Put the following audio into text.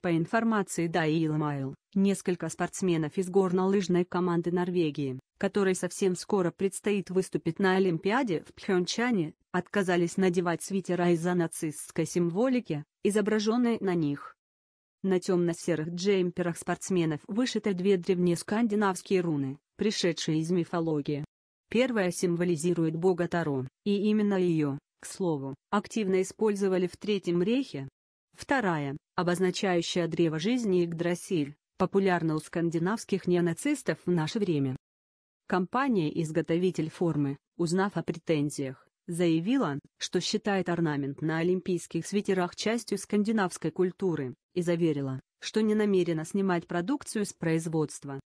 По информации Даила Майл, несколько спортсменов из горнолыжной команды Норвегии, которой совсем скоро предстоит выступить на Олимпиаде в Пхенчане, отказались надевать свитера из-за нацистской символики, изображенной на них. На темно-серых джемперах спортсменов вышиты две древние скандинавские руны, пришедшие из мифологии. Первая символизирует бога Таро, и именно ее, к слову, активно использовали в Третьем Рейхе. Вторая, обозначающая древо жизни Игдрасиль, популярна у скандинавских неонацистов в наше время. Компания-изготовитель формы, узнав о претензиях, заявила, что считает орнамент на олимпийских свитерах частью скандинавской культуры, и заверила, что не намерена снимать продукцию с производства.